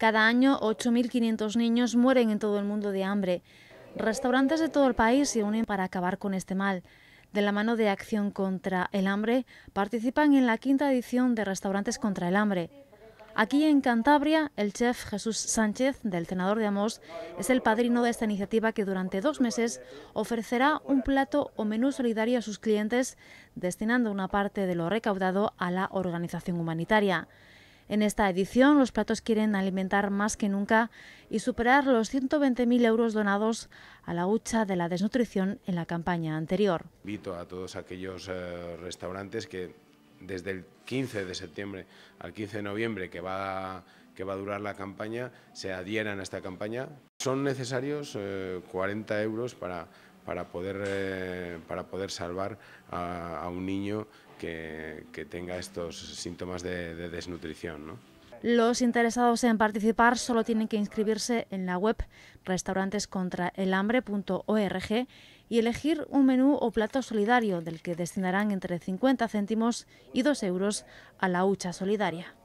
Cada año 8.500 niños mueren en todo el mundo de hambre. Restaurantes de todo el país se unen para acabar con este mal. De la mano de Acción contra el Hambre, participan en la quinta edición de Restaurantes contra el Hambre. Aquí en Cantabria, el chef Jesús Sánchez, del Senador de Amos, es el padrino de esta iniciativa que durante dos meses ofrecerá un plato o menú solidario a sus clientes, destinando una parte de lo recaudado a la organización humanitaria. En esta edición, los platos quieren alimentar más que nunca y superar los 120.000 euros donados a la hucha de la desnutrición en la campaña anterior. Invito a todos aquellos eh, restaurantes que desde el 15 de septiembre al 15 de noviembre que va, que va a durar la campaña, se adhieran a esta campaña. Son necesarios 40 eh, euros para para poder, eh, para poder salvar a, un niño que, tenga estos síntomas de, desnutrición. Los interesados en participar solo tienen que inscribirse en la web restaurantescontraelhambre.org y elegir un menú o plato solidario del que destinarán entre 50 céntimos y 2 euros a la hucha solidaria.